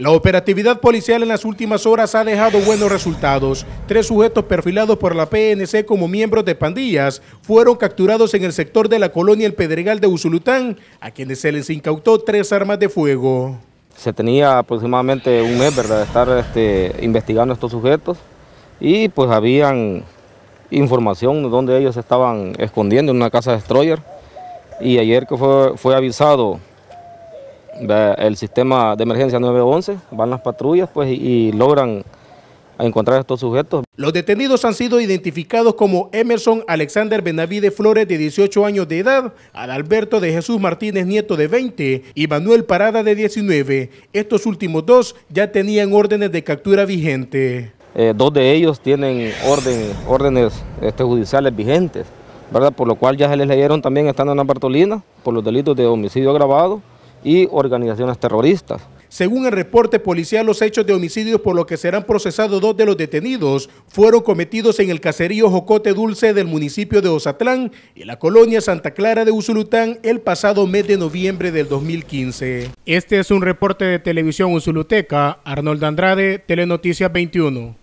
La operatividad policial en las últimas horas ha dejado buenos resultados. Tres sujetos perfilados por la PNC como miembros de pandillas fueron capturados en el sector de la colonia El Pedregal de Usulután, a quienes se les incautó tres armas de fuego. Se tenía aproximadamente un mes ¿verdad? de estar este, investigando estos sujetos y pues habían información de donde ellos estaban escondiendo en una casa de destroyer y ayer que fue, fue avisado el sistema de emergencia 911, van las patrullas pues, y, logran encontrar a estos sujetos. Los detenidos han sido identificados como Emerson Alexander Benavide Flores, de 18 años de edad, Adalberto de Jesús Martínez Nieto, de 20, y Manuel Parada, de 19. Estos últimos dos ya tenían órdenes de captura vigente. Eh, dos de ellos tienen orden, órdenes este, judiciales vigentes, ¿verdad? por lo cual ya se les leyeron también estando en la Bartolina por los delitos de homicidio agravado y organizaciones terroristas. Según el reporte policial, los hechos de homicidios por los que serán procesados dos de los detenidos fueron cometidos en el caserío Jocote Dulce del municipio de Ozatlán y la colonia Santa Clara de Usulután el pasado mes de noviembre del 2015. Este es un reporte de Televisión Usuluteca, Arnold Andrade, Telenoticias 21.